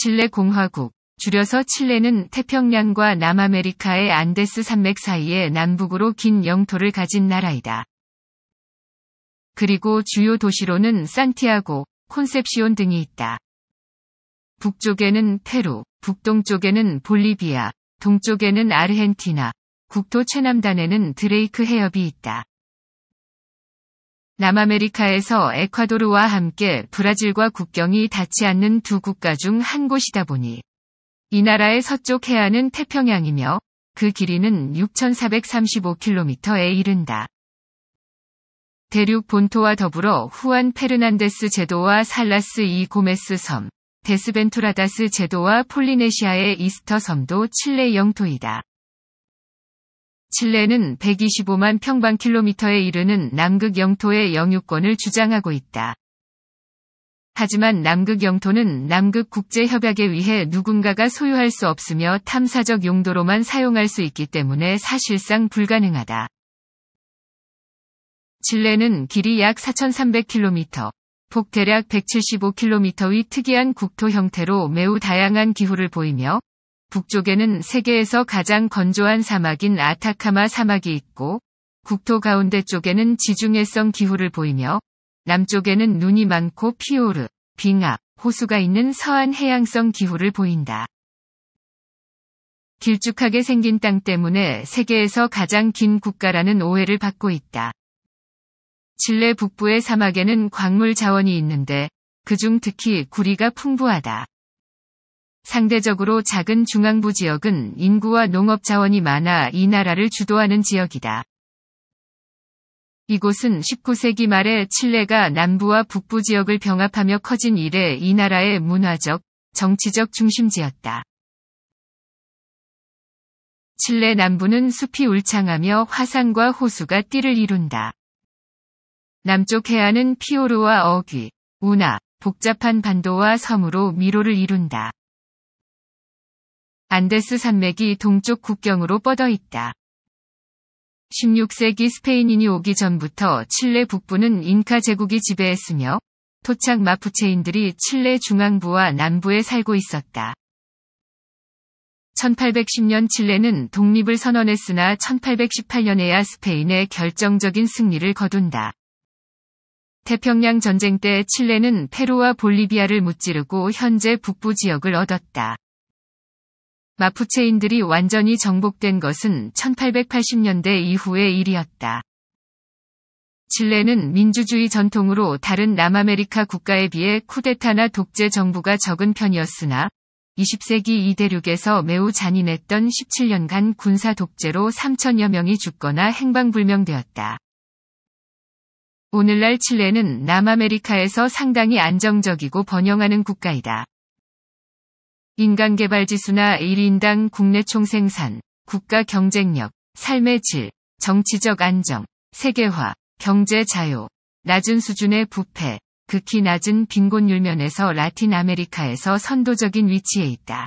칠레 공화국, 줄여서 칠레는 태평양과 남아메리카의 안데스 산맥 사이에 남북으로 긴 영토를 가진 나라이다. 그리고 주요 도시로는 산티아고, 콘셉시온 등이 있다. 북쪽에는 페루, 북동쪽에는 볼리비아, 동쪽에는 아르헨티나, 국토 최남단에는 드레이크 해협이 있다. 남아메리카에서 에콰도르와 함께 브라질과 국경이 닿지 않는 두 국가 중 한 곳이다 보니 이 나라의 서쪽 해안은 태평양이며 그 길이는 6,435km에 이른다. 대륙 본토와 더불어 후안 페르난데스 제도와 살라스 이 고메스 섬, 데스벤투라다스 제도와 폴리네시아의 이스터 섬도 칠레 영토이다. 칠레는 125만 평방킬로미터에 이르는 남극 영토의 영유권을 주장하고 있다. 하지만 남극 영토는 남극 국제협약에 의해 누군가가 소유할 수 없으며 탐사적 용도로만 사용할 수 있기 때문에 사실상 불가능하다. 칠레는 길이 약 4,300km, 폭 대략 175km의 특이한 국토 형태로 매우 다양한 기후를 보이며 북쪽에는 세계에서 가장 건조한 사막인 아타카마 사막이 있고 국토 가운데 쪽에는 지중해성 기후를 보이며 남쪽에는 눈이 많고 피오르, 빙하, 호수가 있는 서한 해양성 기후를 보인다. 길쭉하게 생긴 땅 때문에 세계에서 가장 긴 국가라는 오해를 받고 있다. 칠레 북부의 사막에는 광물 자원이 있는데 그 중 특히 구리가 풍부하다. 상대적으로 작은 중앙부 지역은 인구와 농업 자원이 많아 이 나라를 주도하는 지역이다. 이곳은 19세기 말에 칠레가 남부와 북부 지역을 병합하며 커진 이래 이 나라의 문화적, 정치적 중심지였다. 칠레 남부는 숲이 울창하며 화산과 호수가 띠를 이룬다. 남쪽 해안은 피오르와 어귀, 운하, 복잡한 반도와 섬으로 미로를 이룬다. 안데스 산맥이 동쪽 국경으로 뻗어 있다. 16세기 스페인인이 오기 전부터 칠레 북부는 잉카 제국이 지배했으며 토착 마푸체인들이 칠레 중앙부와 남부에 살고 있었다. 1810년 칠레는 독립을 선언했으나 1818년에야 스페인의 결정적인 승리를 거둔다. 태평양 전쟁 때 칠레는 페루와 볼리비아를 무찌르고 현재 북부 지역을 얻었다. 마푸체인들이 완전히 정복된 것은 1880년대 이후의 일이었다. 칠레는 민주주의 전통으로 다른 남아메리카 국가에 비해 쿠데타나 독재 정부가 적은 편이었으나 20세기 이 대륙에서 매우 잔인했던 17년간 군사 독재로 3천여 명이 죽거나 행방불명되었다. 오늘날 칠레는 남아메리카에서 상당히 안정적이고 번영하는 국가이다. 인간개발지수나 1인당 국내 총생산, 국가 경쟁력, 삶의 질, 정치적 안정, 세계화, 경제 자유, 낮은 수준의 부패, 극히 낮은 빈곤 율면에서 라틴 아메리카에서 선도적인 위치에 있다.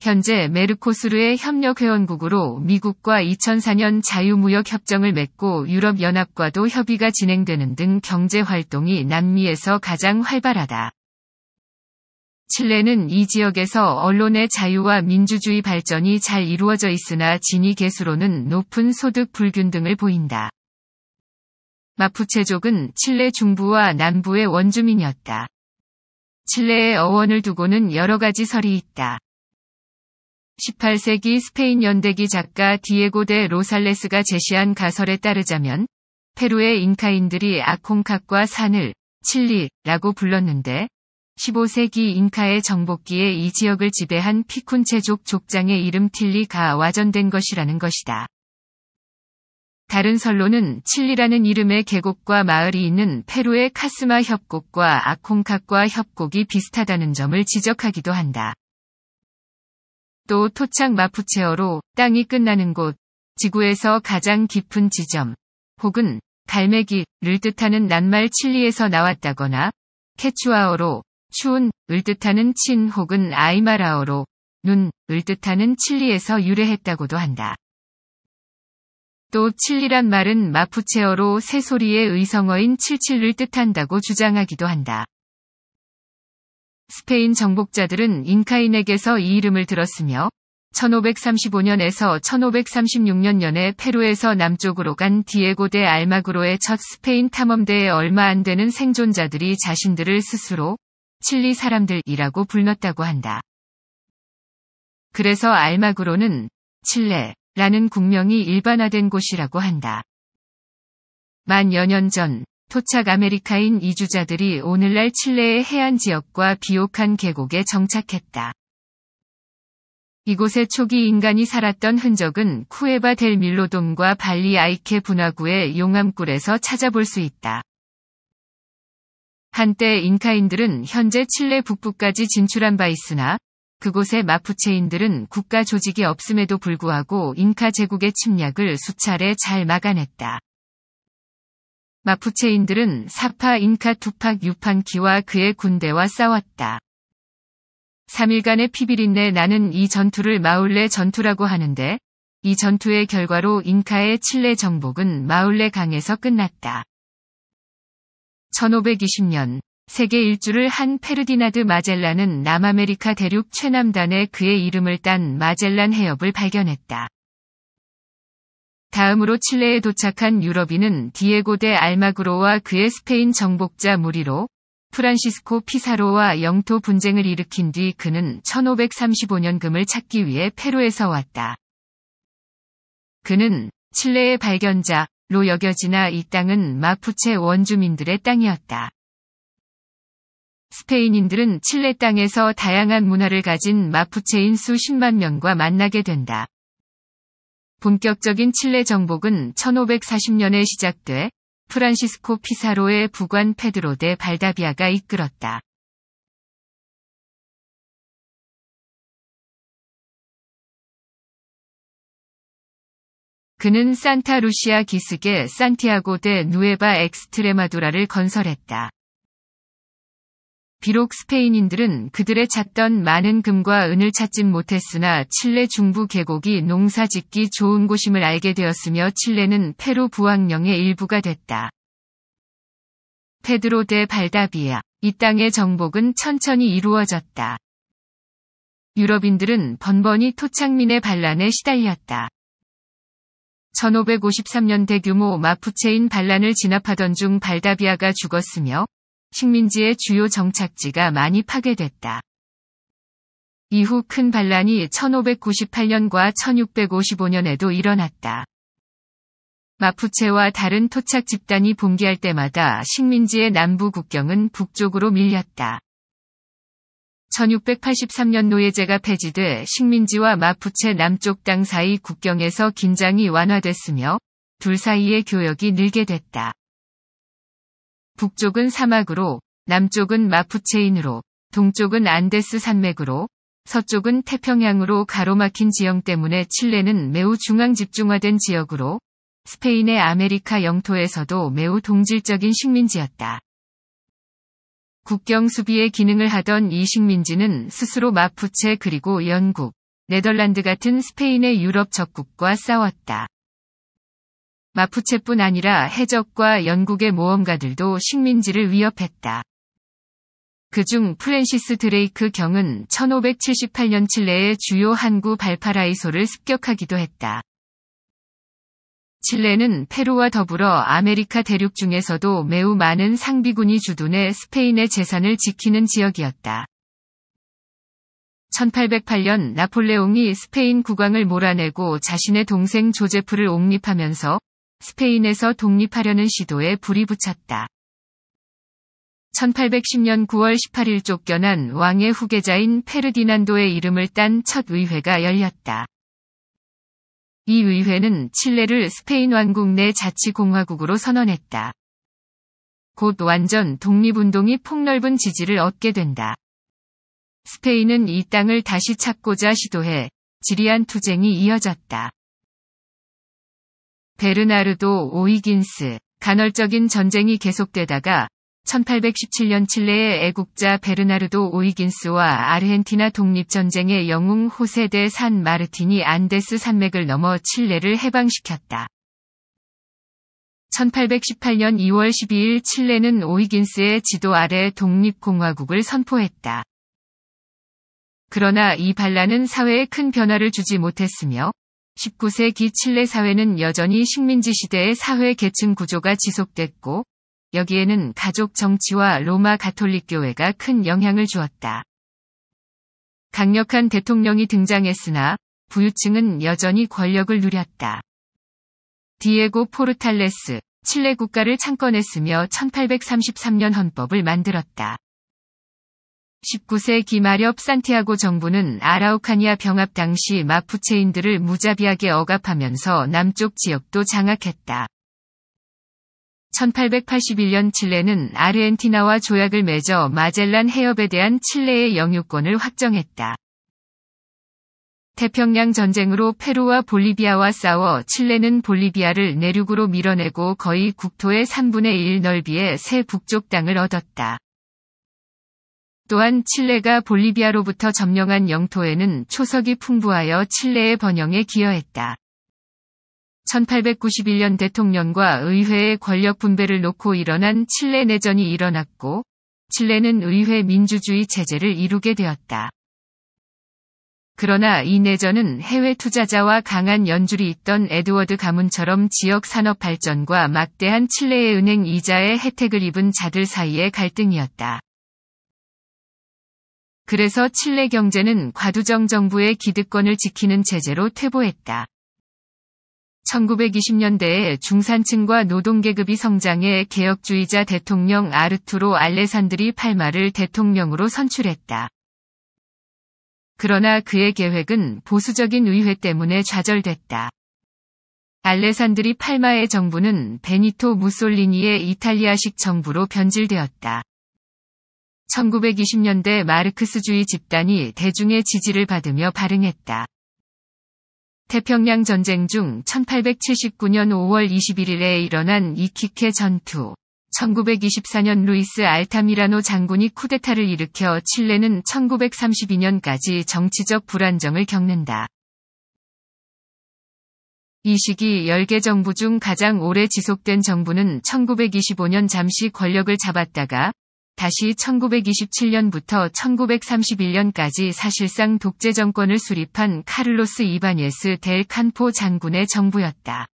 현재 메르코스르의 협력 회원국으로 미국과 2004년 자유무역 협정을 맺고 유럽연합과도 협의가 진행되는 등 경제 활동이 남미에서 가장 활발하다. 칠레는 이 지역에서 언론의 자유와 민주주의 발전이 잘 이루어져 있으나 진위 개수로는 높은 소득 불균등을 보인다. 마푸체족은 칠레 중부와 남부의 원주민이었다. 칠레의 어원을 두고는 여러 가지 설이 있다. 18세기 스페인 연대기 작가 디에고 데 로살레스가 제시한 가설에 따르자면 페루의 잉카인들이 아콩캅과 산을 칠리라고 불렀는데 15세기 잉카의 정복기에 이 지역을 지배한 피쿤체족 족장의 이름 틸리가 와전된 것이라는 것이다. 다른 설로는 칠리라는 이름의 계곡과 마을이 있는 페루의 카스마 협곡과 아콩카과 협곡이 비슷하다는 점을 지적하기도 한다. 또 토착 마푸체어로 땅이 끝나는 곳, 지구에서 가장 깊은 지점, 혹은 갈매기를 뜻하는 낱말 칠리에서 나왔다거나 케추아어로 추운을 뜻하는 친 혹은 아이마라어로 눈을 뜻하는 칠리에서 유래했다고도 한다. 또 칠리란 말은 마푸체어로 새소리의 의성어인 칠칠을 뜻한다고 주장하기도 한다. 스페인 정복자들은 잉카인에게서 이 이름을 들었으며 1535년에서 1536년 년에 페루에서 남쪽으로 간 디에고 대 알마그로의 첫 스페인 탐험대에 얼마 안 되는 생존자들이 자신들을 스스로 칠리 사람들이라고 불렀다고 한다. 그래서 알마그로는 칠레라는 국명이 일반화된 곳이라고 한다. 만여 년 전, 토착 아메리카인 이주자들이 오늘날 칠레의 해안 지역과 비옥한 계곡에 정착했다. 이곳에 초기 인간이 살았던 흔적은 쿠에바 델 밀로돔과 발리 아이케 분화구의 용암굴에서 찾아볼 수 있다. 한때 잉카인들은 현재 칠레 북부까지 진출한 바 있으나 그곳의 마푸체인들은 국가 조직이 없음에도 불구하고 잉카 제국의 침략을 수차례 잘 막아냈다. 마푸체인들은 사파 잉카 투팍 유판키와 그의 군대와 싸웠다. 3일간의 피비린내 나는 이 전투를 마울레 전투라고 하는데 이 전투의 결과로 잉카의 칠레 정복은 마울레 강에서 끝났다. 1520년 세계 일주를 한 페르디나드 마젤란은 남아메리카 대륙 최남단에 그의 이름을 딴 마젤란 해협을 발견했다. 다음으로 칠레에 도착한 유럽인은 디에고 데 알마그로와 그의 스페인 정복자 무리로 프란시스코 피사로와 영토 분쟁을 일으킨 뒤 그는 1535년금을 찾기 위해 페루에서 왔다. 그는 칠레의 발견자 로 여겨지나 이 땅은 마푸체 원주민들의 땅이었다. 스페인인들은 칠레 땅에서 다양한 문화를 가진 마푸체인 수십만 명과 만나게 된다. 본격적인 칠레 정복은 1540년에 시작돼 프란시스코 피사로의 부관 페드로 데 발다비아가 이끌었다. 그는 산타루시아 기슭에 산티아고 대 누에바 엑스트레마도라를 건설했다. 비록 스페인인들은 그들의 찾던 많은 금과 은을 찾진 못했으나 칠레 중부 계곡이 농사 짓기 좋은 곳임을 알게 되었으며 칠레는 페루 부왕령의 일부가 됐다. 페드로 대 발다비아. 이 땅의 정복은 천천히 이루어졌다. 유럽인들은 번번이 토착민의 반란에 시달렸다. 1553년 대규모 마푸체인 반란을 진압하던 중 발다비아가 죽었으며 식민지의 주요 정착지가 많이 파괴됐다. 이후 큰 반란이 1598년과 1655년에도 일어났다. 마푸체와 다른 토착 집단이 붕괴할 때마다 식민지의 남부 국경은 북쪽으로 밀렸다. 1683년 노예제가 폐지돼 식민지와 마푸체 남쪽 땅 사이 국경에서 긴장이 완화됐으며 둘 사이의 교역이 늘게 됐다. 북쪽은 사막으로, 남쪽은 마푸체인으로, 동쪽은 안데스 산맥으로, 서쪽은 태평양으로 가로막힌 지형 때문에 칠레는 매우 중앙 집중화된 지역으로 스페인의 아메리카 영토에서도 매우 동질적인 식민지였다. 국경 수비의 기능을 하던 이식민지는 스스로 마푸체 그리고 영국, 네덜란드 같은 스페인의 유럽 적국과 싸웠다. 마푸체뿐 아니라 해적과 영국의 모험가들도 식민지를 위협했다. 그 중 프랜시스 드레이크 경은 1578년 칠레의 주요 항구 발파라이소를 습격하기도 했다. 칠레는 페루와 더불어 아메리카 대륙 중에서도 매우 많은 상비군이 주둔해 스페인의 재산을 지키는 지역이었다. 1808년 나폴레옹이 스페인 국왕을 몰아내고 자신의 동생 조제프를 옹립하면서 스페인에서 독립하려는 시도에 불이 붙였다. 1810년 9월 18일 쫓겨난 왕의 후계자인 페르디난도의 이름을 딴 첫 의회가 열렸다. 이 의회는 칠레를 스페인 왕국 내 자치공화국으로 선언했다. 곧 완전 독립운동이 폭넓은 지지를 얻게 된다. 스페인은 이 땅을 다시 찾고자 시도해 지리한 투쟁이 이어졌다. 베르나르도 오이긴스, 간헐적인 전쟁이 계속되다가 1817년 칠레의 애국자 베르나르도 오이긴스와 아르헨티나 독립전쟁의 영웅 호세데 산 마르틴이 안데스 산맥을 넘어 칠레를 해방시켰다. 1818년 2월 12일 칠레는 오이긴스의 지도 아래 독립공화국을 선포했다. 그러나 이 반란은 사회에 큰 변화를 주지 못했으며 19세기 칠레 사회는 여전히 식민지 시대의 사회 계층 구조가 지속됐고 여기에는 가족 정치와 로마 가톨릭 교회가 큰 영향을 주었다. 강력한 대통령이 등장했으나 부유층은 여전히 권력을 누렸다. 디에고 포르탈레스, 칠레 국가를 창건했으며 1833년 헌법을 만들었다. 19세 기마렵 산티아고 정부는 아라우카니아 병합 당시 마푸체인들을 무자비하게 억압하면서 남쪽 지역도 장악했다. 1881년 칠레는 아르헨티나와 조약을 맺어 마젤란 해협에 대한 칠레의 영유권을 확정했다. 태평양 전쟁으로 페루와 볼리비아와 싸워 칠레는 볼리비아를 내륙으로 밀어내고 거의 국토의 3분의 1 넓이의 새 북쪽 땅을 얻었다. 또한 칠레가 볼리비아로부터 점령한 영토에는 초석이 풍부하여 칠레의 번영에 기여했다. 1891년 대통령과 의회의 권력 분배를 놓고 일어난 칠레 내전이 일어났고, 칠레는 의회 민주주의 체제를 이루게 되었다. 그러나 이 내전은 해외 투자자와 강한 연줄이 있던 에드워드 가문처럼 지역 산업 발전과 막대한 칠레의 은행 이자의 혜택을 입은 자들 사이의 갈등이었다. 그래서 칠레 경제는 과두정 정부의 기득권을 지키는 체제로 퇴보했다. 1920년대에 중산층과 노동계급이 성장해 개혁주의자 대통령 아르투로 알레산드리 팔마를 대통령으로 선출했다. 그러나 그의 계획은 보수적인 의회 때문에 좌절됐다. 알레산드리 팔마의 정부는 베니토 무솔리니의 이탈리아식 정부로 변질되었다. 1920년대 마르크스주의 집단이 대중의 지지를 받으며 발흥했다. 태평양 전쟁 중 1879년 5월 21일에 일어난 이키케 전투, 1924년 루이스 알타미라노 장군이 쿠데타를 일으켜 칠레는 1932년까지 정치적 불안정을 겪는다. 이 시기 10개 정부 중 가장 오래 지속된 정부는 1925년 잠시 권력을 잡았다가 다시 1927년부터 1931년까지 사실상 독재 정권을 수립한 카를로스 이바니에스 델 칸포 장군의 정부였다.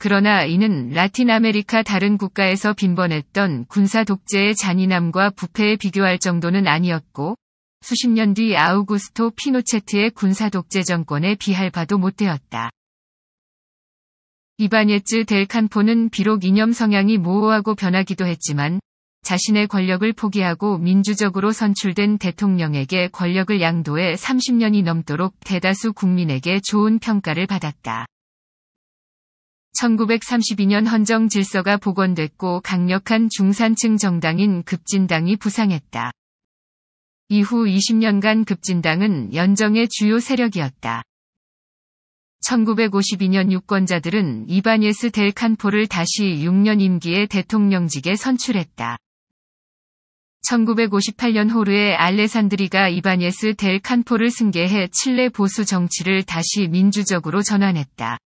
그러나 이는 라틴 아메리카 다른 국가에서 빈번했던 군사 독재의 잔인함과 부패에 비교할 정도는 아니었고 수십 년 뒤 아우구스토 피노체트의 군사 독재 정권에 비할바도 못되었다. 이바니에츠 델 칸포는 비록 이념 성향이 모호하고 변하기도 했지만 자신의 권력을 포기하고 민주적으로 선출된 대통령에게 권력을 양도해 30년이 넘도록 대다수 국민에게 좋은 평가를 받았다. 1932년 헌정 질서가 복원됐고 강력한 중산층 정당인 급진당이 부상했다. 이후 20년간 급진당은 연정의 주요 세력이었다. 1952년 유권자들은 이바니스델 칸포를 다시 6년 임기의 대통령직에 선출했다. 1958년 호르의 알레산드리가 이바 ñ 스델 칸포를 승계해 칠레 보수 정치를 다시 민주적으로 전환했다.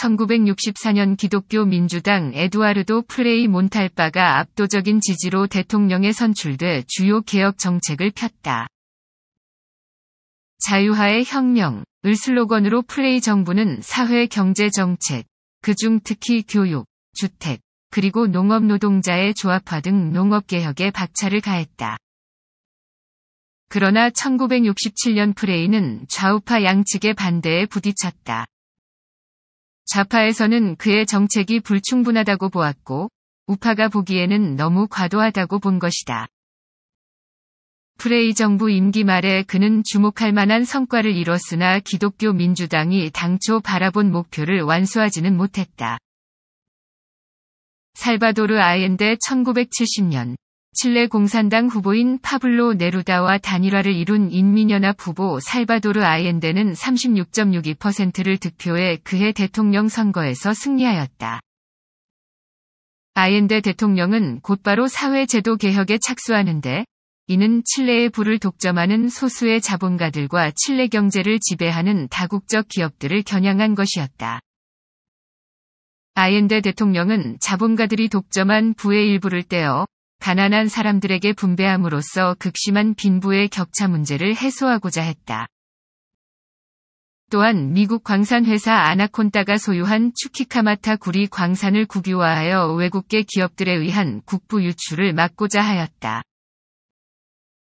1964년 기독교 민주당 에두아르도 프레이 몬탈바가 압도적인 지지로 대통령에 선출돼 주요 개혁 정책을 폈다. 자유화의 혁명을 슬로건으로 프레이 정부는 사회 경제 정책, 그 중 특히 교육, 주택, 그리고 농업 노동자의 조합화 등 농업개혁에 박차를 가했다. 그러나 1967년 프레이는 좌우파 양측의 반대에 부딪혔다. 좌파에서는 그의 정책이 불충분하다고 보았고, 우파가 보기에는 너무 과도하다고 본 것이다. 프레이 정부 임기 말에 그는 주목할 만한 성과를 이뤘으나 기독교 민주당이 당초 바라본 목표를 완수하지는 못했다. 살바도르 아엔데 1970년 칠레 공산당 후보인 파블로 네루다와 단일화를 이룬 인민연합 후보 살바도르 아엔데는 36.62%를 득표해 그해 대통령 선거에서 승리하였다. 아엔데 대통령은 곧바로 사회제도 개혁에 착수하는데 이는 칠레의 부를 독점하는 소수의 자본가들과 칠레 경제를 지배하는 다국적 기업들을 겨냥한 것이었다. 아옌데 대통령은 자본가들이 독점한 부의 일부를 떼어 가난한 사람들에게 분배함으로써 극심한 빈부의 격차 문제를 해소하고자 했다. 또한 미국 광산회사 아나콘다가 소유한 추키카마타 구리 광산을 국유화하여 외국계 기업들에 의한 국부 유출을 막고자 하였다.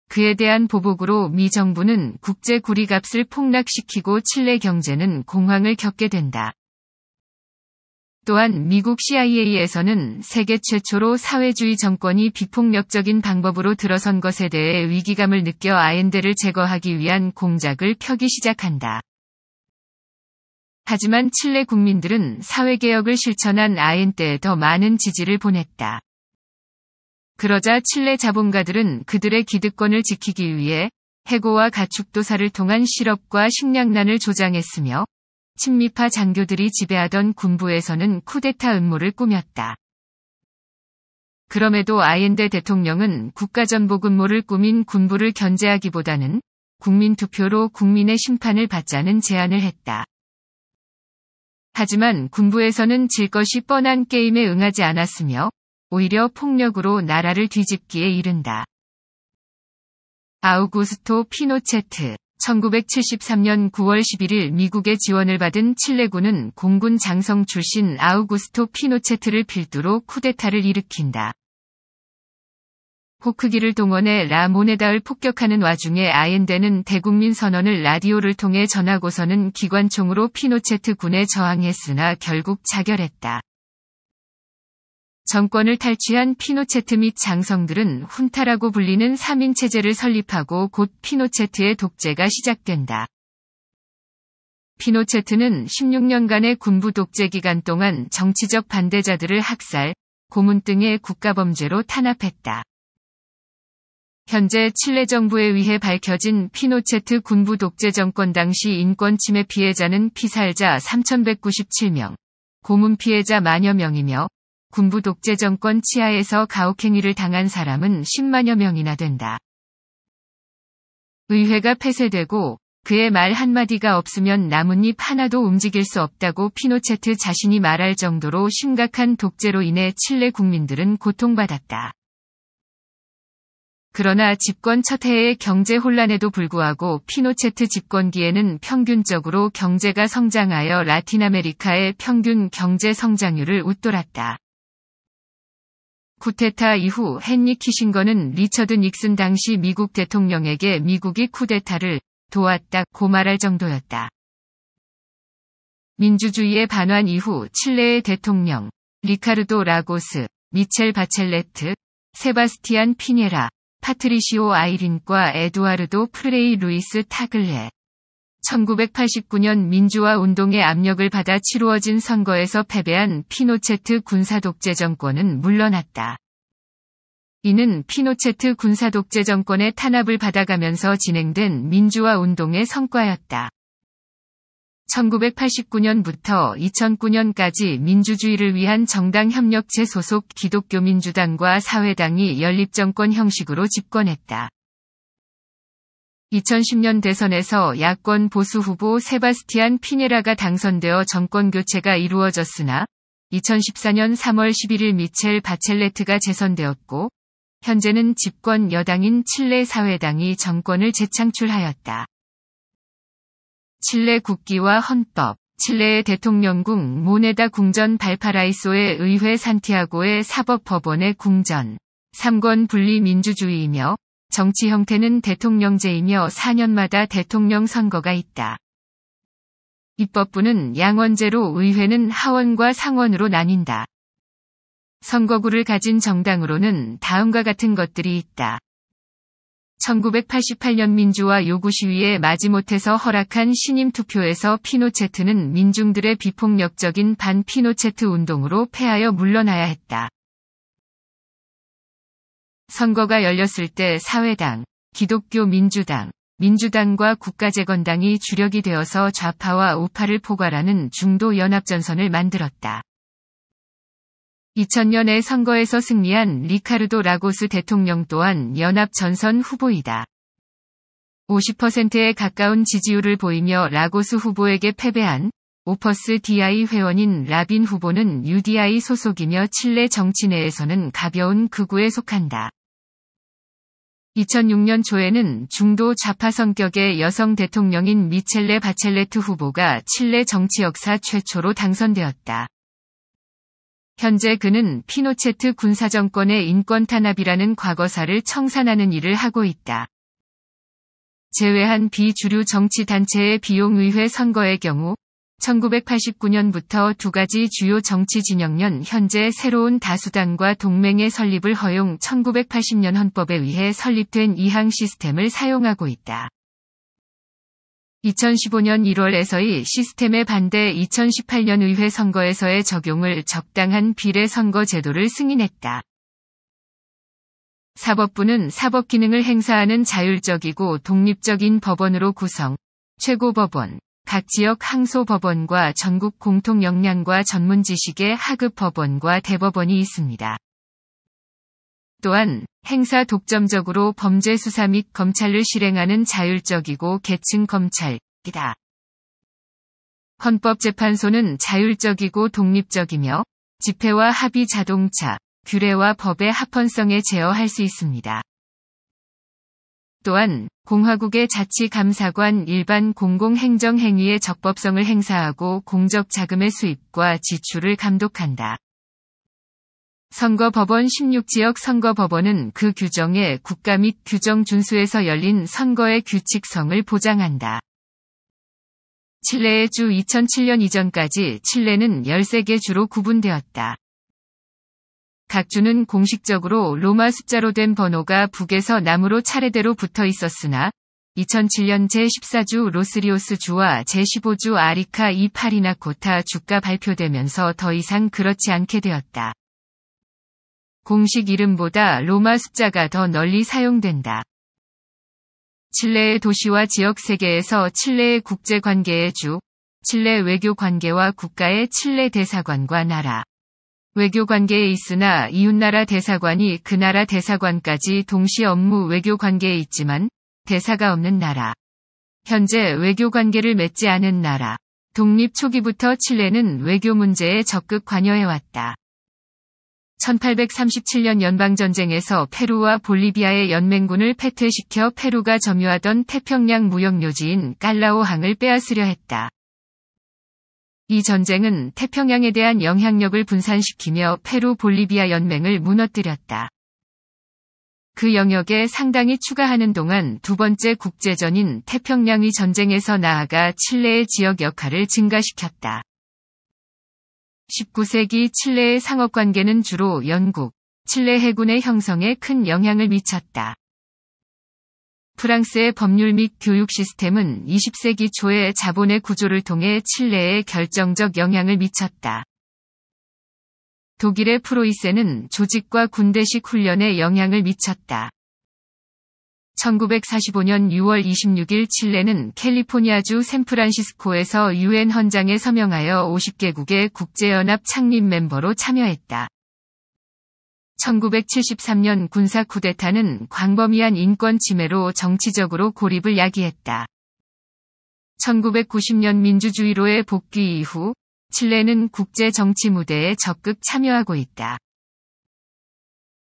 그에 대한 보복으로 미 정부는 국제 구리값을 폭락시키고 칠레 경제는 공황을 겪게 된다. 또한 미국 CIA에서는 세계 최초로 사회주의 정권이 비폭력적인 방법으로 들어선 것에 대해 위기감을 느껴 아엔데를 제거하기 위한 공작을 펴기 시작한다. 하지만 칠레 국민들은 사회개혁을 실천한 아엔때에 더 많은 지지를 보냈다. 그러자 칠레 자본가들은 그들의 기득권을 지키기 위해 해고와 가축도사를 통한 실업과 식량난을 조장했으며 친미파 장교들이 지배하던 군부에서는 쿠데타 음모를 꾸몄다. 그럼에도 아엔데 대통령은 국가전복 음모를 꾸민 군부를 견제하기보다는 국민투표로 국민의 심판을 받자는 제안을 했다. 하지만 군부에서는 질 것이 뻔한 게임에 응하지 않았으며 오히려 폭력으로 나라를 뒤집기에 이른다. 아우구스토 피노체트 1973년 9월 11일 미국의 지원을 받은 칠레군은 공군 장성 출신 아우구스토 피노체트를 필두로 쿠데타를 일으킨다. 호크기를 동원해 라모네다을 폭격하는 와중에 아옌데는 대국민 선언을 라디오를 통해 전하고서는 기관총으로 피노체트 군에 저항했으나 결국 자결했다. 정권을 탈취한 피노체트 및 장성들은 훈타라고 불리는 3인 체제를 설립하고 곧 피노체트의 독재가 시작된다. 피노체트는 16년간의 군부 독재 기간 동안 정치적 반대자들을 학살, 고문 등의 국가범죄로 탄압했다. 현재 칠레 정부에 의해 밝혀진 피노체트 군부 독재 정권 당시 인권 침해 피해자는 피살자 3,197명, 고문 피해자 만여 명이며 군부 독재 정권 치하에서 가혹행위를 당한 사람은 10만여 명이나 된다. 의회가 폐쇄되고 그의 말 한마디가 없으면 나뭇잎 하나도 움직일 수 없다고 피노체트 자신이 말할 정도로 심각한 독재로 인해 칠레 국민들은 고통받았다. 그러나 집권 첫 해의 경제 혼란에도 불구하고 피노체트 집권기에는 평균적으로 경제가 성장하여 라틴 아메리카의 평균 경제 성장률을 웃돌았다. 쿠데타 이후 헨리 키싱거는 리처드 닉슨 당시 미국 대통령에게 미국이 쿠데타를 도왔다고 말할 정도였다. 민주주의의 반환 이후 칠레의 대통령 리카르도 라고스, 미첼 바첼레트, 세바스티안 피네라 파트리시오 아이린과 에두아르도 프레이 루이스 타글레, 1989년 민주화 운동의 압력을 받아 치루어진 선거에서 패배한 피노체트 군사독재 정권은 물러났다. 이는 피노체트 군사독재 정권의 탄압을 받아가면서 진행된 민주화 운동의 성과였다. 1989년부터 2009년까지 민주주의를 위한 정당 협력체 소속 기독교민주당과 사회당이 연립정권 형식으로 집권했다. 2010년 대선에서 야권 보수 후보 세바스티안 피네라가 당선되어 정권 교체가 이루어졌으나 2014년 3월 11일 미첼 바첼레트가 재선되었고 현재는 집권 여당인 칠레 사회당이 정권을 재창출하였다. 칠레 국기와 헌법, 칠레의 대통령궁 모네다 궁전 발파라이소의 의회 산티아고의 사법법원의 궁전, 3권 분리 민주주의이며 정치 형태는 대통령제이며 4년마다 대통령 선거가 있다. 입법부는 양원제로 의회는 하원과 상원으로 나뉜다. 선거구를 가진 정당으로는 다음과 같은 것들이 있다. 1988년 민주화 요구 시위에 마지못해서 허락한 신임 투표에서 피노체트는 민중들의 비폭력적인 반 피노체트 운동으로 패하여 물러나야 했다. 선거가 열렸을 때 사회당, 기독교 민주당, 민주당과 국가재건당이 주력이 되어서 좌파와 우파를 포괄하는 중도 연합전선을 만들었다. 2000년에 선거에서 승리한 리카르도 라고스 대통령 또한 연합전선 후보이다. 50%에 가까운 지지율을 보이며 라고스 후보에게 패배한 오퍼스 DI 회원인 라빈 후보는 UDI 소속이며 칠레 정치 내에서는 가벼운 극우에 속한다. 2006년 초에는 중도 좌파 성격의 여성 대통령인 미첼레 바첼레트 후보가 칠레 정치 역사 최초로 당선되었다. 현재 그는 피노체트 군사정권의 인권 탄압이라는 과거사를 청산하는 일을 하고 있다. 제외한 비주류 정치 단체의 비용의회 선거의 경우 1989년부터 두 가지 주요 정치 진영년 현재 새로운 다수당과 동맹의 설립을 허용 1980년 헌법에 의해 설립된 이항 시스템을 사용하고 있다. 2015년 1월에서의 시스템에 반대 2018년 의회 선거에서의 적용을 적당한 비례 선거 제도를 승인했다. 사법부는 사법 기능을 행사하는 자율적이고 독립적인 법원으로 구성, 최고법원, 각 지역 항소 법원과 전국 공통 역량과 전문 지식의 하급 법원과 대법원이 있습니다. 또한 행사 독점적으로 범죄 수사 및 검찰을 실행하는 자율적이고 계층 검찰이다. 헌법재판소는 자율적이고 독립적이며 집회와 합의 자동차, 규례와 법의 합헌성에 제어할 수 있습니다. 또한 공화국의 자치감사관 일반 공공행정행위의 적법성을 행사하고 공적 자금의 수입과 지출을 감독한다. 선거법원 16지역 선거법원은 그 규정에 국가 및 규정 준수에서 열린 선거의 규칙성을 보장한다. 칠레의 주 2007년 이전까지 칠레는 13개 주로 구분되었다. 각 주는 공식적으로 로마 숫자로 된 번호가 북에서 남으로 차례대로 붙어 있었으나 2007년 제14주 로스리오스 주와 제15주 아리카 이파리나 코타 주가 발표되면서 더 이상 그렇지 않게 되었다. 공식 이름보다 로마 숫자가 더 널리 사용된다. 칠레의 도시와 지역 세계에서 칠레의 국제 관계의 주, 칠레 외교 관계와 국가의 칠레 대사관과 나라, 외교 관계에 있으나 이웃나라 대사관이 그 나라 대사관까지 동시 업무 외교 관계에 있지만 대사가 없는 나라. 현재 외교 관계를 맺지 않은 나라. 독립 초기부터 칠레는 외교 문제에 적극 관여해왔다. 1837년 연방전쟁에서 페루와 볼리비아의 연맹군을 패퇴시켜 페루가 점유하던 태평양 무역요지인 깔라오항을 빼앗으려 했다. 이 전쟁은 태평양에 대한 영향력을 분산시키며 페루 볼리비아 연맹을 무너뜨렸다. 그 영역에 상당히 추가하는 동안 두 번째 국제전인 태평양의 전쟁에서 나아가 칠레의 지역 역할을 증가시켰다. 19세기 칠레의 상업 관계는 주로 영국, 칠레 해군의 형성에 큰 영향을 미쳤다. 프랑스의 법률 및 교육 시스템은 20세기 초에 자본의 구조를 통해 칠레에 결정적 영향을 미쳤다. 독일의 프로이센은 조직과 군대식 훈련에 영향을 미쳤다. 1945년 6월 26일 칠레는 캘리포니아주 샌프란시스코에서 유엔 헌장에 서명하여 50개국의 국제연합 창립 멤버로 참여했다. 1973년 군사 쿠데타는 광범위한 인권 침해로 정치적으로 고립을 야기했다. 1990년 민주주의로의 복귀 이후 칠레는 국제 정치 무대에 적극 참여하고 있다.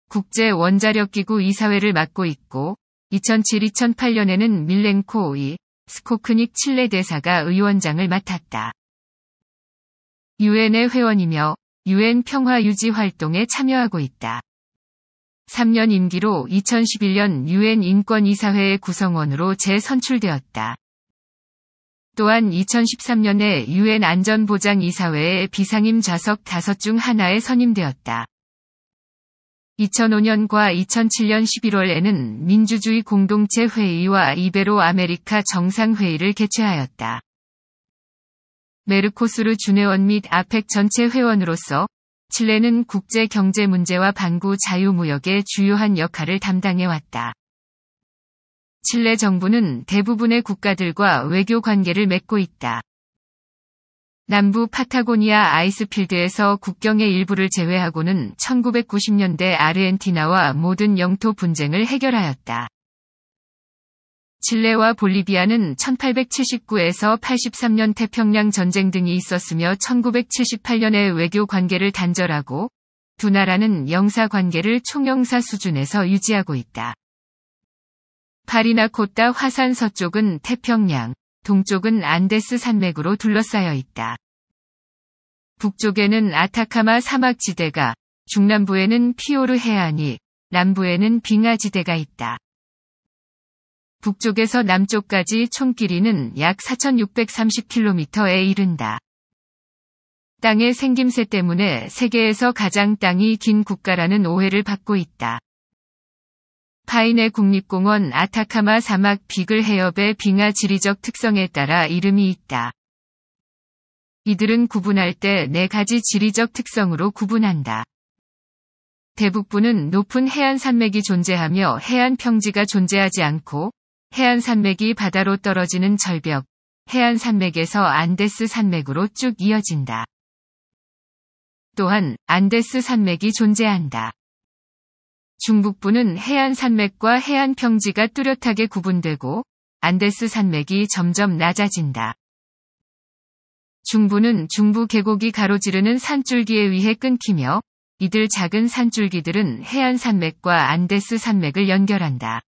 국제 원자력 기구 이사회를 맡고 있고 2007-2008년에는 밀렌코 이 스코크닉 칠레 대사가 의원장을 맡았다. 유엔의 회원이며 UN 평화 유지 활동에 참여하고 있다. 3년 임기로 2011년 UN 인권이사회의 구성원으로 재선출되었다. 또한 2013년에 UN 안전보장이사회의 비상임 좌석 5중 하나에 선임되었다. 2005년과 2007년 11월에는 민주주의 공동체 회의와 이베로 아메리카 정상회의를 개최하였다. 메르코스르 준회원 및 아펙 전체 회원으로서 칠레는 국제 경제 문제와 반구 자유무역의 주요한 역할을 담당해왔다. 칠레 정부는 대부분의 국가들과 외교 관계를 맺고 있다. 남부 파타고니아 아이스필드에서 국경의 일부를 제외하고는 1990년대 아르헨티나와 모든 영토 분쟁을 해결하였다. 칠레와 볼리비아는 1879에서 83년 태평양 전쟁 등이 있었으며 1978년에 외교 관계를 단절하고 두 나라는 영사 관계를 총영사 수준에서 유지하고 있다. 파리나 코타 화산 서쪽은 태평양, 동쪽은 안데스 산맥으로 둘러싸여 있다. 북쪽에는 아타카마 사막지대가, 중남부에는 피오르 해안이, 남부에는 빙하지대가 있다. 북쪽에서 남쪽까지 총 길이는 약 4,630km에 이른다. 땅의 생김새 때문에 세계에서 가장 땅이 긴 국가라는 오해를 받고 있다. 파인의 국립공원 아타카마 사막 비글 해협의 빙하 지리적 특성에 따라 이름이 있다. 이들은 구분할 때 네 가지 지리적 특성으로 구분한다. 대북부는 높은 해안 산맥이 존재하며 해안 평지가 존재하지 않고 해안 산맥이 바다로 떨어지는 절벽, 해안 산맥에서 안데스 산맥으로 쭉 이어진다. 또한 안데스 산맥이 존재한다. 중북부는 해안 산맥과 해안 평지가 뚜렷하게 구분되고 안데스 산맥이 점점 낮아진다. 중부는 중부 계곡이 가로지르는 산줄기에 의해 끊기며 이들 작은 산줄기들은 해안 산맥과 안데스 산맥을 연결한다.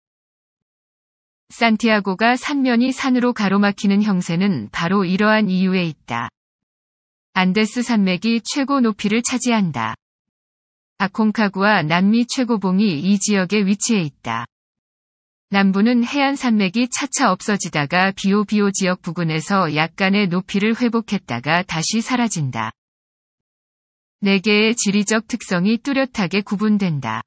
산티아고가 산면이 산으로 가로막히는 형세는 바로 이러한 이유에 있다. 안데스 산맥이 최고 높이를 차지한다. 아콩카구와 남미 최고봉이 이 지역에 위치해 있다. 남부는 해안 산맥이 차차 없어지다가 비오비오 지역 부근에서 약간의 높이를 회복했다가 다시 사라진다. 4개의 지리적 특성이 뚜렷하게 구분된다.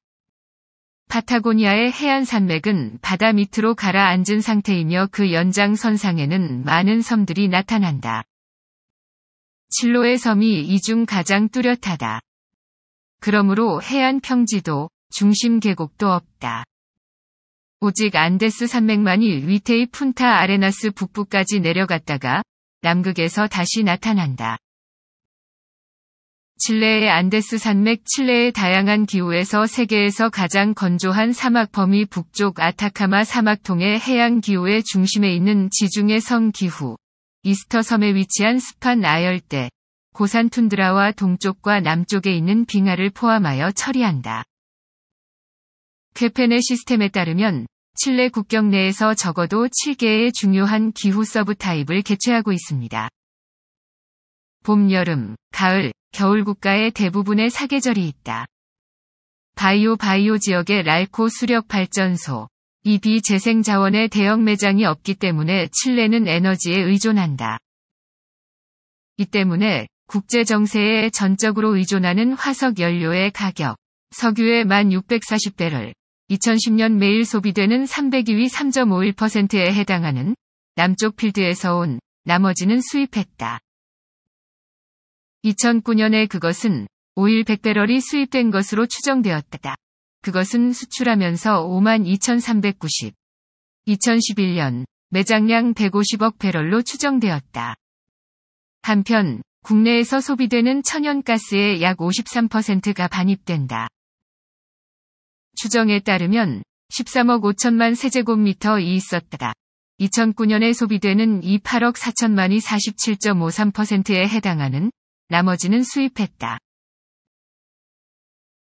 파타고니아의 해안 산맥은 바다 밑으로 가라앉은 상태이며 그 연장선상에는 많은 섬들이 나타난다. 칠로의 섬이 이 중 가장 뚜렷하다. 그러므로 해안 평지도 중심 계곡도 없다. 오직 안데스 산맥만이 위태의 푼타 아레나스 북부까지 내려갔다가 남극에서 다시 나타난다. 칠레의 안데스 산맥 칠레의 다양한 기후에서 세계에서 가장 건조한 사막 범위 북쪽 아타카마 사막통의 해양 기후의 중심에 있는 지중해 섬 기후. 이스터 섬에 위치한 습한 아열대. 고산 툰드라와 동쪽과 남쪽에 있는 빙하를 포함하여 처리한다. 케펜의 시스템에 따르면 칠레 국경 내에서 적어도 7개의 중요한 기후 서브 타입을 개최하고 있습니다. 봄, 여름, 가을, 겨울 국가의 대부분의 사계절이 있다. 바이오 바이오 지역의 랄코 수력 발전소, 이 비재생 자원의 대형 매장이 없기 때문에 칠레는 에너지에 의존한다. 이 때문에 국제 정세에 전적으로 의존하는 화석 연료의 가격, 석유의 1640배럴, 2010년 매일 소비되는 302위 3.51%에 해당하는 남쪽 필드에서 온 나머지는 수입했다. 2009년에 그것은 5일 100배럴이 수입된 것으로 추정되었다. 그것은 수출하면서 52,390. 2011년 매장량 150억 배럴로 추정되었다. 한편 국내에서 소비되는 천연가스의 약 53%가 반입된다. 추정에 따르면 13억 5천만 세제곱미터 이 있었다. 2009년에 소비되는 2 8억 4천만이 47.53%에 해당하는 나머지는 수입했다.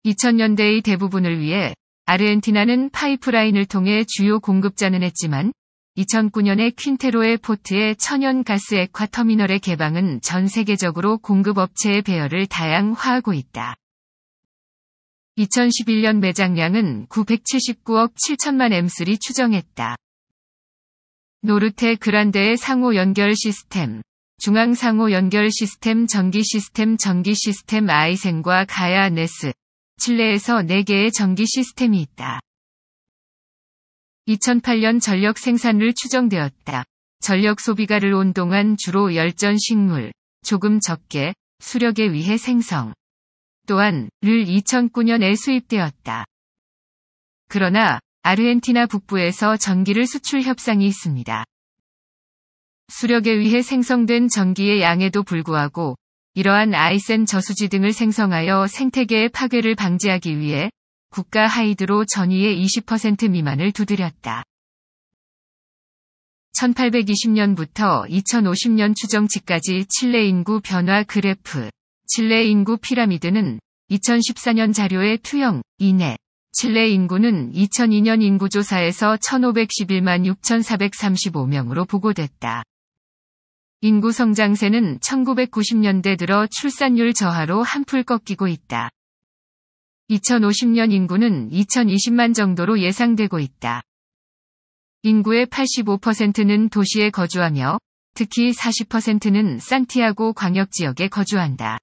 2000년대의 대부분을 위해 아르헨티나는 파이프라인을 통해 주요 공급자는 했지만 2009년에 퀸테로의 포트의 천연가스 액화터미널의 개방은 전 세계적으로 공급업체의 배열을 다양화하고 있다. 2011년 매장량은 979억 7천만 엠스리 추정했다. 노르테 그란데의 상호 연결 시스템, 중앙상호 연결 시스템 전기 시스템 전기 시스템 아이센과 가야 네스. 칠레에서 4개의 전기 시스템이 있다. 2008년 전력 생산을 추정되었다. 전력 소비가 를온 동안 주로 열전 식물, 조금 적게, 수력에 의해 생성. 또한, 를 2009년에 수입되었다. 그러나, 아르헨티나 북부에서 전기를 수출 협상이 있습니다. 수력에 의해 생성된 전기의 양에도 불구하고 이러한 아이센 저수지 등을 생성하여 생태계의 파괴를 방지하기 위해 국가 하이드로 전위의 20% 미만을 두드렸다. 1820년부터 2050년 추정치까지 칠레 인구 변화 그래프. 칠레 인구 피라미드는 2014년 자료의 투영 이내. 칠레 인구는 2002년 인구조사에서 1511만 6435명으로 보고됐다. 인구 성장세는 1990년대 들어 출산율 저하로 한풀 꺾이고 있다. 2050년 인구는 2020만 정도로 예상되고 있다. 인구의 85%는 도시에 거주하며 특히 40%는 산티아고 광역 지역에 거주한다.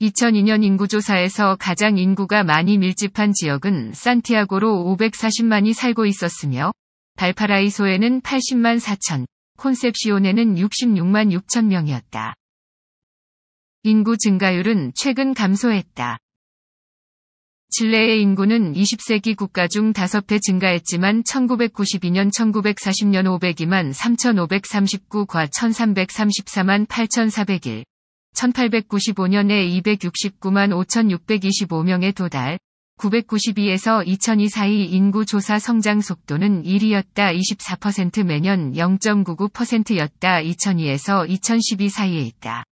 2002년 인구조사에서 가장 인구가 많이 밀집한 지역은 산티아고로 540만이 살고 있었으며 발파라이소에는 80만 4천, 콘셉시온에는 66만 6천 명이었다. 인구 증가율은 최근 감소했다. 칠레의 인구는 20세기 국가 중 5배 증가했지만 1992년 1940년 502만 3539과 1334만 8401, 1895년에 269만 5625명에 도달, 992에서 2002 사이 인구 조사 성장 속도는 1위였다 24% 매년 0.99%였다 2002에서 2012 사이에 있다.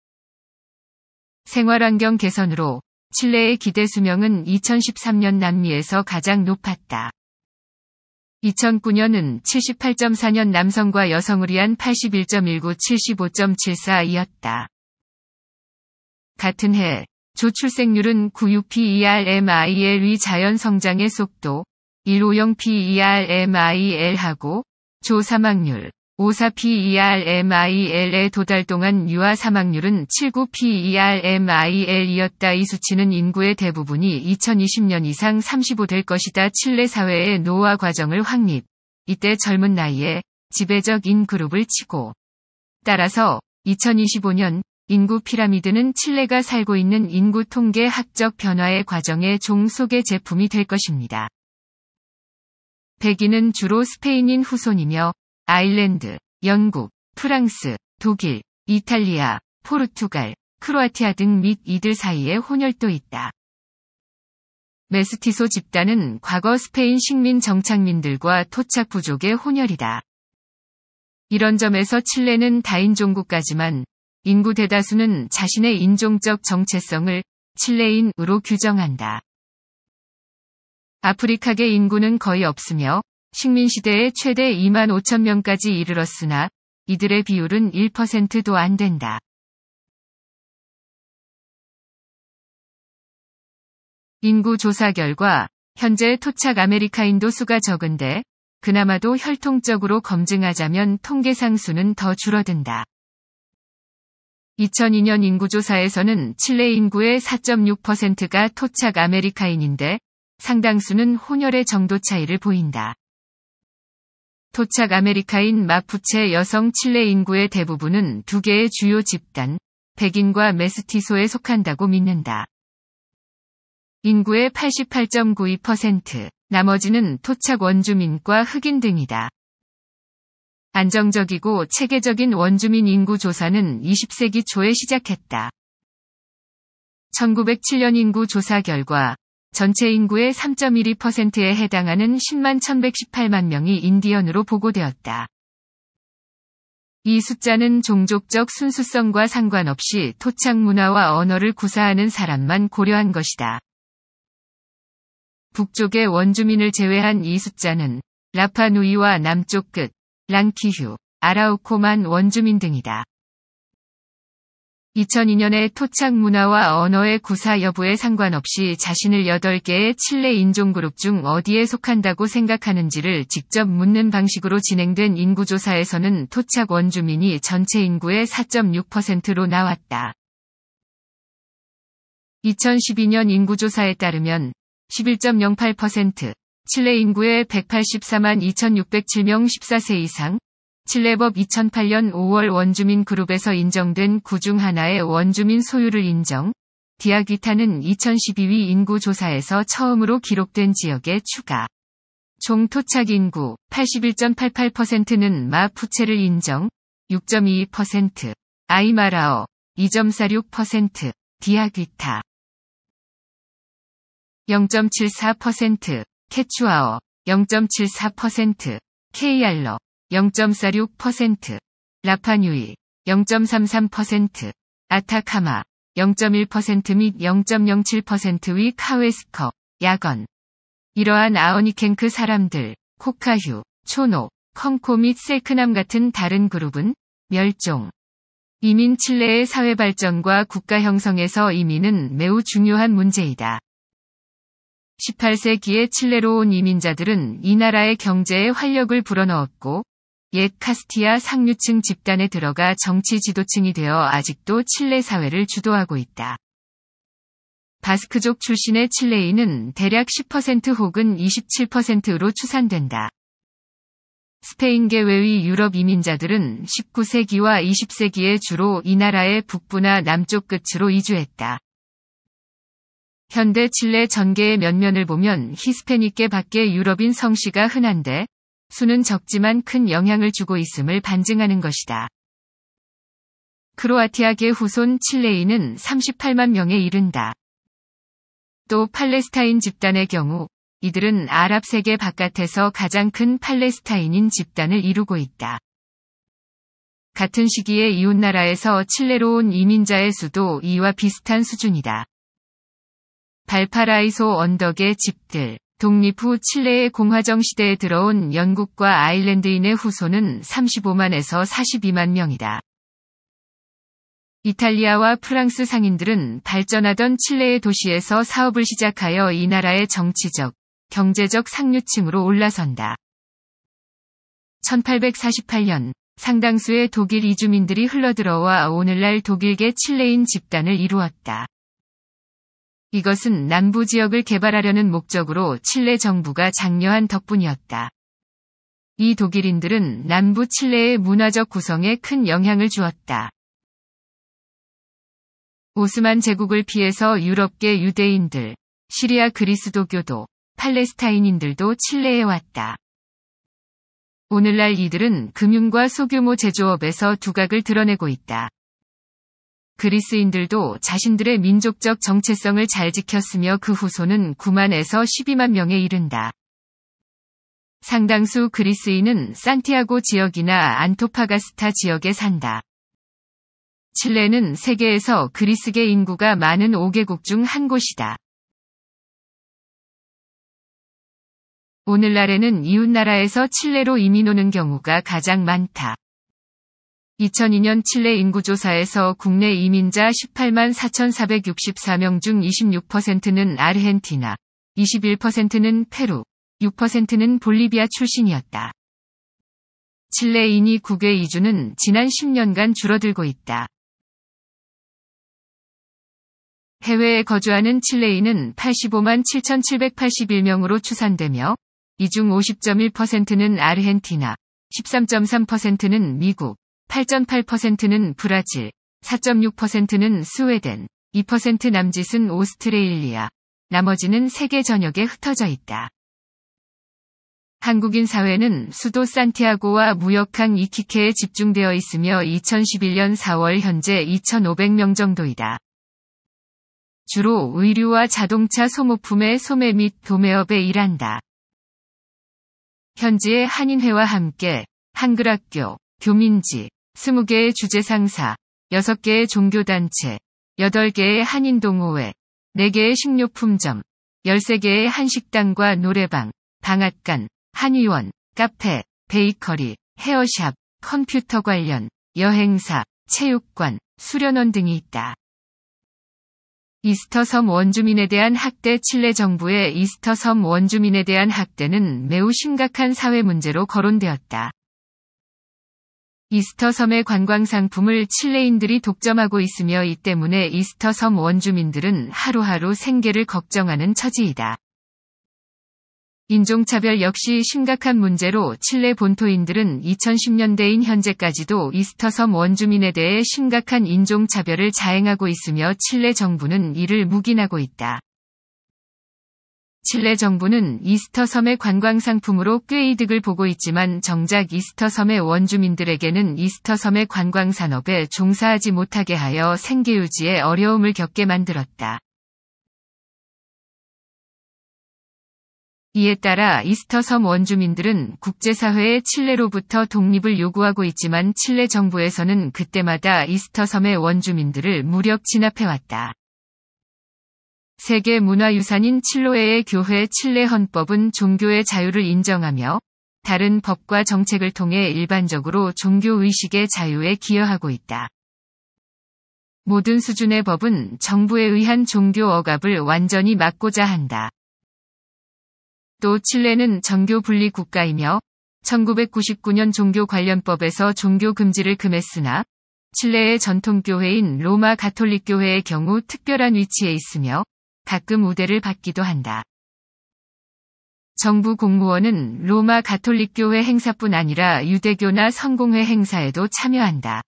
생활환경 개선으로 칠레의 기대 수명은 2013년 남미에서 가장 높았다. 2009년은 78.4년 남성과 여성을 위한 81.19 75.74이었다. 같은 해 조출생률은 96PERMIL의 자연성장의 속도 150PERMIL하고 조사망률 54PERMIL에 도달 동안 유아 사망률은 79PERMIL이었다. 이 수치는 인구의 대부분이 2020년 이상 35될 것이다. 칠레 사회의 노화 과정을 확립. 이때 젊은 나이에 지배적 인그룹을 치고. 따라서 2025년 인구 피라미드는 칠레가 살고 있는 인구 통계 학적 변화의 과정의 종속의 제품이 될 것입니다. 백인은 주로 스페인인 후손이며 아일랜드, 영국, 프랑스, 독일, 이탈리아, 포르투갈, 크로아티아 등 및 이들 사이에 혼혈도 있다. 메스티소 집단은 과거 스페인 식민 정착민들과 토착 부족의 혼혈이다. 이런 점에서 칠레는 다인종국까지만 인구 대다수는 자신의 인종적 정체성을 칠레인으로 규정한다. 아프리카계 인구는 거의 없으며 식민시대에 최대 2만 5천 명까지 이르렀으나 이들의 비율은 1%도 안 된다. 인구 조사 결과 현재 토착 아메리카인도 수가 적은데 그나마도 혈통적으로 검증하자면 통계상 수는 더 줄어든다. 2002년 인구조사에서는 칠레 인구의 4.6%가 토착 아메리카인인데 상당수는 혼혈의 정도 차이를 보인다. 토착 아메리카인 마푸체 여성 칠레 인구의 대부분은 두 개의 주요 집단, 백인과 메스티소에 속한다고 믿는다. 인구의 88.92%, 나머지는 토착 원주민과 흑인 등이다. 안정적이고 체계적인 원주민 인구 조사는 20세기 초에 시작했다. 1907년 인구 조사 결과 전체 인구의 3.12%에 해당하는 10만 1118만 명이 인디언으로 보고되었다. 이 숫자는 종족적 순수성과 상관없이 토착 문화와 언어를 구사하는 사람만 고려한 것이다. 북쪽의 원주민을 제외한 이 숫자는 라파누이와 남쪽 끝, 랑키휴, 아라우코만 원주민 등이다. 2002년에 토착 문화와 언어의 구사 여부에 상관없이 자신을 8개의 칠레 인종그룹 중 어디에 속한다고 생각하는지를 직접 묻는 방식으로 진행된 인구조사에서는 토착 원주민이 전체 인구의 4.6%로 나왔다. 2012년 인구조사에 따르면 11.08%, 칠레 인구의 184만 2607명 14세 이상, 칠레법 2008년 5월 원주민 그룹에서 인정된 구 중 하나의 원주민 소유를 인정, 디아기타는 2012위 인구 조사에서 처음으로 기록된 지역에 추가. 종 토착 인구 81.88%는 마푸체를 인정, 6.22%, 아이마라어 2.46%, 디아기타 0.74%, 캐추아어 0.74%, 케이알러 0.46%, 라파뉴이 0.33%, 아타카마 0.1%및 0.07%위 카웨스커, 야건. 이러한 아오니켄크 그 사람들, 코카휴, 초노, 컹코 및 셀크남 같은 다른 그룹은 멸종. 이민 칠레의 사회 발전과 국가 형성에서 이민은 매우 중요한 문제이다. 18세기에 칠레로 온 이민자들은 이 나라의 경제에 활력을 불어넣었고 옛 카스티아 상류층 집단에 들어가 정치 지도층이 되어 아직도 칠레 사회를 주도하고 있다. 바스크족 출신의 칠레인은 대략 10% 혹은 27%로 추산된다. 스페인계 외의 유럽 이민자들은 19세기와 20세기에 주로 이 나라의 북부나 남쪽 끝으로 이주했다. 현대 칠레 전개의 면면을 보면 히스패닉계 밖에 유럽인 성씨가 흔한데 수는 적지만 큰 영향을 주고 있음을 반증하는 것이다. 크로아티아계 후손 칠레인은 38만 명에 이른다. 또 팔레스타인 집단의 경우 이들은 아랍 세계 바깥에서 가장 큰 팔레스타인인 집단을 이루고 있다. 같은 시기에 이웃 나라에서 칠레로 온 이민자의 수도 이와 비슷한 수준이다. 발파라이소 언덕의 집들, 독립 후 칠레의 공화정 시대에 들어온 영국과 아일랜드인의 후손은 35만에서 42만 명이다. 이탈리아와 프랑스 상인들은 발전하던 칠레의 도시에서 사업을 시작하여 이 나라의 정치적, 경제적 상류층으로 올라선다. 1848년 상당수의 독일 이주민들이 흘러들어와 오늘날 독일계 칠레인 집단을 이루었다. 이것은 남부 지역을 개발하려는 목적으로 칠레 정부가 장려한 덕분이었다. 이 독일인들은 남부 칠레의 문화적 구성에 큰 영향을 주었다. 오스만 제국을 피해서 유럽계 유대인들, 시리아 그리스도교도, 팔레스타인인들도 칠레에 왔다. 오늘날 이들은 금융과 소규모 제조업에서 두각을 드러내고 있다. 그리스인들도 자신들의 민족적 정체성을 잘 지켰으며 그 후손은 9만에서 12만 명에 이른다. 상당수 그리스인은 산티아고 지역이나 안토파가스타 지역에 산다. 칠레는 세계에서 그리스계 인구가 많은 5개국 중 한 곳이다. 오늘날에는 이웃나라에서 칠레로 이민 오는 경우가 가장 많다. 2002년 칠레 인구조사에서 국내 이민자 18만 4,464명 중 26%는 아르헨티나, 21%는 페루, 6%는 볼리비아 출신이었다. 칠레인이 국외 이주는 지난 10년간 줄어들고 있다. 해외에 거주하는 칠레인은 85만 7,781명으로 추산되며, 이 중 50.1%는 아르헨티나, 13.3%는 미국, 8.8%는 브라질, 4.6%는 스웨덴, 2% 남짓은 오스트레일리아, 나머지는 세계 전역에 흩어져 있다. 한국인 사회는 수도 산티아고와 무역항 이키케에 집중되어 있으며 2011년 4월 현재 2,500명 정도이다. 주로 의류와 자동차 소모품의 소매 및 도매업에 일한다. 현지의 한인회와 함께 한글학교, 교민지, 20개의 주제 상사, 6개의 종교단체, 8개의 한인동호회, 4개의 식료품점, 13개의 한식당과 노래방, 방앗간, 한의원, 카페, 베이커리, 헤어샵, 컴퓨터 관련, 여행사, 체육관, 수련원 등이 있다. 이스터섬 원주민에 대한 학대 칠레 정부의 이스터섬 원주민에 대한 학대는 매우 심각한 사회 문제로 거론되었다. 이스터섬의 관광 상품을 칠레인들이 독점하고 있으며 이 때문에 이스터섬 원주민들은 하루하루 생계를 걱정하는 처지이다. 인종차별 역시 심각한 문제로 칠레 본토인들은 2010년대인 현재까지도 이스터섬 원주민에 대해 심각한 인종차별을 자행하고 있으며 칠레 정부는 이를 묵인하고 있다. 칠레 정부는 이스터 섬의 관광 상품으로 꽤 이득을 보고 있지만 정작 이스터 섬의 원주민들에게는 이스터 섬의 관광 산업에 종사하지 못하게 하여 생계 유지에 어려움을 겪게 만들었다. 이에 따라 이스터 섬 원주민들은 국제사회의 칠레로부터 독립을 요구하고 있지만 칠레 정부에서는 그때마다 이스터 섬의 원주민들을 무력 진압해왔다. 세계 문화유산인 칠로에의 교회 칠레 헌법은 종교의 자유를 인정하며 다른 법과 정책을 통해 일반적으로 종교 의식의 자유에 기여하고 있다. 모든 수준의 법은 정부에 의한 종교 억압을 완전히 막고자 한다. 또 칠레는 정교 분리 국가이며 1999년 종교 관련법에서 종교 금지를 금했으나 칠레의 전통교회인 로마 가톨릭 교회의 경우 특별한 위치에 있으며 가끔 우대를 받기도 한다. 정부 공무원은 로마 가톨릭교회 행사뿐 아니라 유대교나 성공회 행사에도 참여한다.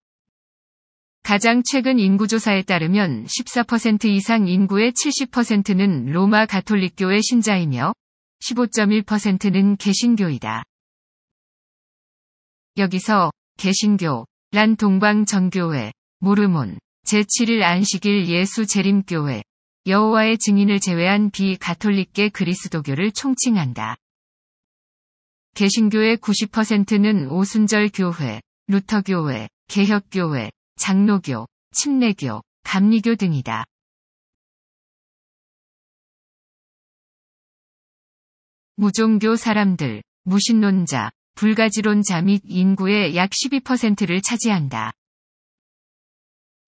가장 최근 인구조사에 따르면 14% 이상 인구의 70%는 로마 가톨릭교회 신자이며 15.1%는 개신교이다. 여기서 개신교란 동방정교회, 모르몬, 제7일 안식일 예수 재림교회, 여호와의 증인을 제외한 비가톨릭계 그리스도교를 총칭한다. 개신교의 90%는 오순절 교회, 루터교회, 개혁교회, 장로교, 침례교, 감리교 등이다. 무종교 사람들, 무신론자, 불가지론자 및 인구의 약 12%를 차지한다.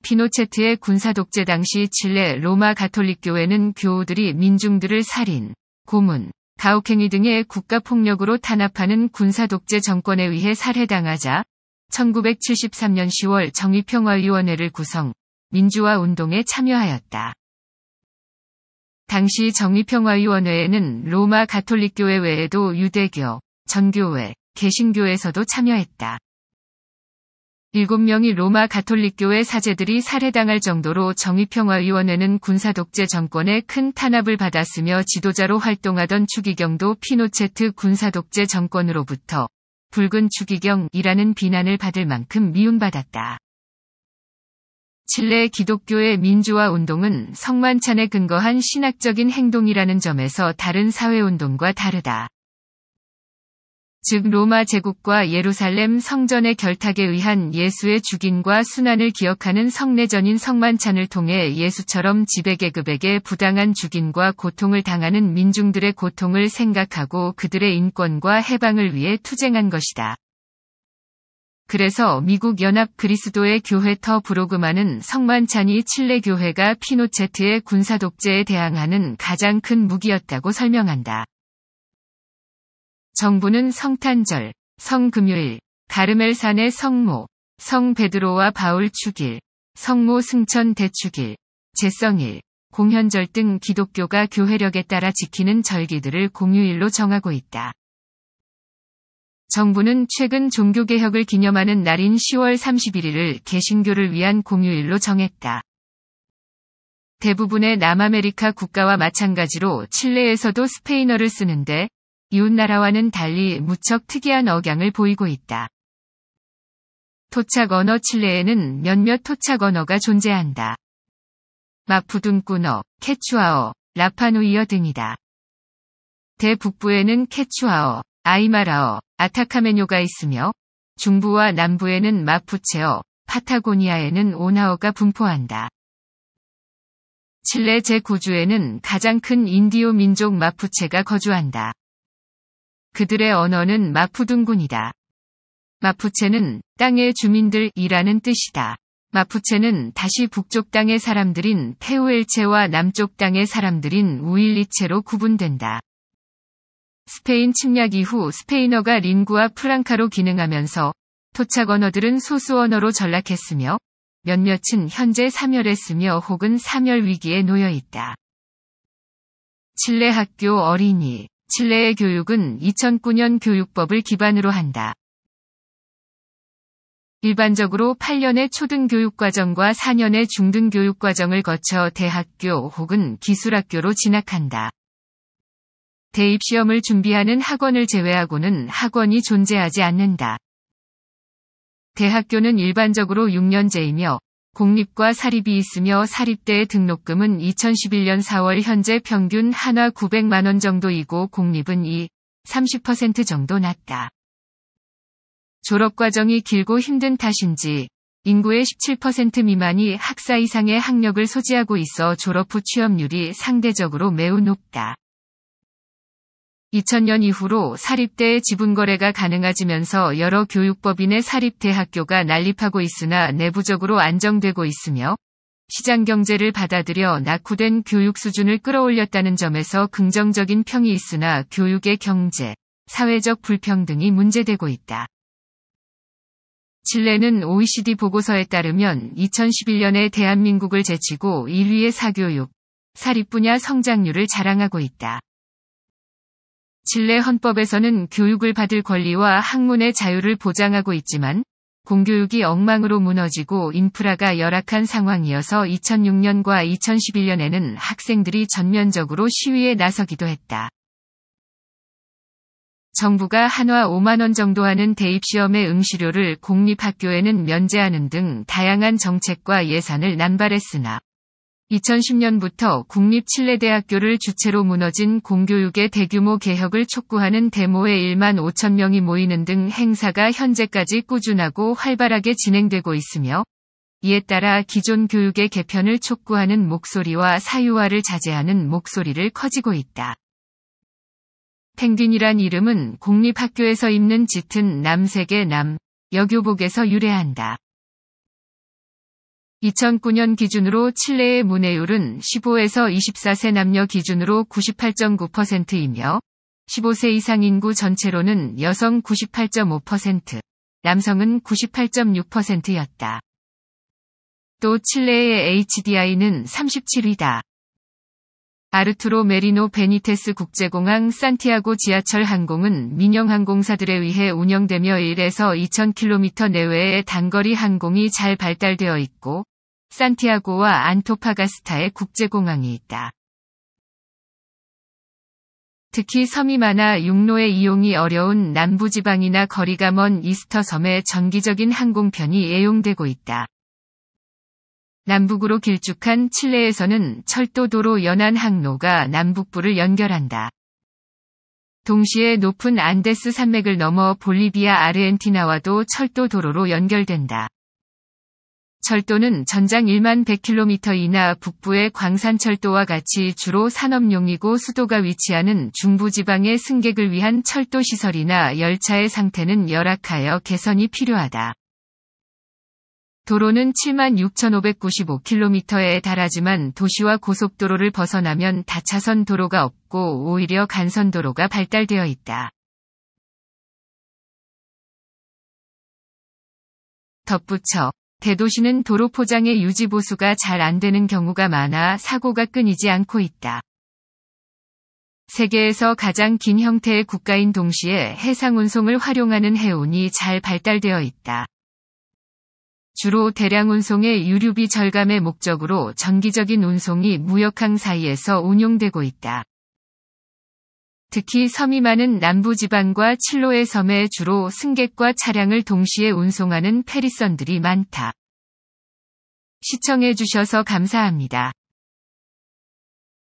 피노체트의 군사독재 당시 칠레 로마 가톨릭교회는 교우들이 민중들을 살인, 고문, 가혹행위 등의 국가폭력으로 탄압하는 군사독재 정권에 의해 살해당하자 1973년 10월 정의평화위원회를 구성, 민주화 운동에 참여하였다. 당시 정의평화위원회에는 로마 가톨릭교회 외에도 유대교, 전교회, 개신교에서도 참여했다. 7명이 로마 가톨릭교회 사제들이 살해당할 정도로 정의평화위원회는 군사독재 정권의 큰 탄압을 받았으며 지도자로 활동하던 추기경도 피노체트 군사독재 정권으로부터 붉은 추기경이라는 비난을 받을 만큼 미움받았다. 칠레 기독교의 민주화 운동은 성만찬에 근거한 신학적인 행동이라는 점에서 다른 사회운동과 다르다. 즉 로마 제국과 예루살렘 성전의 결탁에 의한 예수의 죽인과 순환을 기억하는 성내전인 성만찬을 통해 예수처럼 지배계급에게 부당한 죽인과 고통을 당하는 민중들의 고통을 생각하고 그들의 인권과 해방을 위해 투쟁한 것이다. 그래서 미국 연합 그리스도의 교회 터 브로그만은 성만찬이 칠레 교회가 피노체트의 군사 독재에 대항하는 가장 큰 무기였다고 설명한다. 정부는 성탄절, 성금요일, 가르멜산의 성모, 성베드로와 바울 축일, 성모 승천 대축일, 제성일, 공현절 등 기독교가 교회력에 따라 지키는 절기들을 공휴일로 정하고 있다. 정부는 최근 종교개혁을 기념하는 날인 10월 31일을 개신교를 위한 공휴일로 정했다. 대부분의 남아메리카 국가와 마찬가지로 칠레에서도 스페인어를 쓰는데 이웃나라와는 달리 무척 특이한 억양을 보이고 있다. 토착 언어 칠레에는 몇몇 토착 언어가 존재한다. 마푸둥꾸너, 케추아어, 라파누이어 등이다. 대북부에는 케추아어, 아이마라어, 아타카메뇨가 있으며 중부와 남부에는 마푸체어, 파타고니아에는 오나어가 분포한다. 칠레 제9주에는 가장 큰 인디오 민족 마푸체가 거주한다. 그들의 언어는 마푸둥군이다. 마푸체는 땅의 주민들이라는 뜻이다. 마푸체는 다시 북쪽 땅의 사람들인 페우엘체와 남쪽 땅의 사람들인 우일리체로 구분된다. 스페인 침략 이후 스페인어가 링구와 프랑카로 기능하면서 토착 언어들은 소수 언어로 전락했으며 몇몇은 현재 사멸했으며 혹은 사멸 위기에 놓여 있다. 칠레 학교 어린이 칠레의 교육은 2009년 교육법을 기반으로 한다. 일반적으로 8년의 초등교육과정과 4년의 중등교육과정을 거쳐 대학교 혹은 기술학교로 진학한다. 대입시험을 준비하는 학원을 제외하고는 학원이 존재하지 않는다. 대학교는 일반적으로 6년제이며 공립과 사립이 있으며 사립대의 등록금은 2011년 4월 현재 평균 한화 900만원 정도이고 공립은 이30% 정도 낮다. 졸업과정이 길고 힘든 탓인지 인구의 17% 미만이 학사 이상의 학력을 소지하고 있어 졸업 후 취업률이 상대적으로 매우 높다. 2000년 이후로 사립대의 지분 거래가 가능해지면서 여러 교육법인의 사립대학교가 난립하고 있으나 내부적으로 안정되고 있으며 시장 경제를 받아들여 낙후된 교육 수준을 끌어올렸다는 점에서 긍정적인 평이 있으나 교육의 경제, 사회적 불평등이 문제되고 있다. 칠레는 OECD 보고서에 따르면 2011년에 대한민국을 제치고 1위의 사교육, 사립 분야 성장률을 자랑하고 있다. 칠레 헌법에서는 교육을 받을 권리와 학문의 자유를 보장하고 있지만 공교육이 엉망으로 무너지고 인프라가 열악한 상황이어서 2006년과 2011년에는 학생들이 전면적으로 시위에 나서기도 했다. 정부가 한화 5만원 정도 하는 대입시험의 응시료를 공립학교에는 면제하는 등 다양한 정책과 예산을 남발했으나 2010년부터 국립칠레대학교를 주체로 무너진 공교육의 대규모 개혁을 촉구하는 데모에 1만 5천 명이 모이는 등 행사가 현재까지 꾸준하고 활발하게 진행되고 있으며 이에 따라 기존 교육의 개편을 촉구하는 목소리와 사유화를 자제하는 목소리를 커지고 있다. 펭귄이란 이름은 공립학교에서 입는 짙은 남색의 남, 여교복에서 유래한다. 2009년 기준으로 칠레의 문해율은 15에서 24세 남녀 기준으로 98.9%이며 15세 이상 인구 전체로는 여성 98.5%, 남성은 98.6%였다. 또 칠레의 HDI는 37위다. 아르투로 메리노 베니테스 국제공항 산티아고 지하철 항공은 민영항공사들에 의해 운영되며 1에서 2000km 내외의 단거리 항공이 잘 발달되어 있고 산티아고와 안토파가스타의 국제공항이 있다. 특히 섬이 많아 육로의 이용이 어려운 남부지방이나 거리가 먼 이스터 섬의 정기적인 항공편이 애용되고 있다. 남북으로 길쭉한 칠레에서는 철도도로 연안 항로가 남북부를 연결한다. 동시에 높은 안데스 산맥을 넘어 볼리비아 아르헨티나와도 철도도로로 연결된다. 철도는 전장 1만 100km이나 북부의 광산철도와 같이 주로 산업용이고 수도가 위치하는 중부지방의 승객을 위한 철도 시설이나 열차의 상태는 열악하여 개선이 필요하다. 도로는 76,595km에 만 달하지만 도시와 고속도로를 벗어나면 다차선 도로가 없고 오히려 간선도로가 발달되어 있다. 덧붙여 대도시는 도로 포장의 유지 보수가 잘 안 되는 경우가 많아 사고가 끊이지 않고 있다. 세계에서 가장 긴 형태의 국가인 동시에 해상 운송을 활용하는 해운이 잘 발달되어 있다. 주로 대량 운송의 유류비 절감의 목적으로 정기적인 운송이 무역항 사이에서 운용되고 있다. 특히 섬이 많은 남부지방과 칠로의 섬에 주로 승객과 차량을 동시에 운송하는 페리선들이 많다. 시청해주셔서 감사합니다.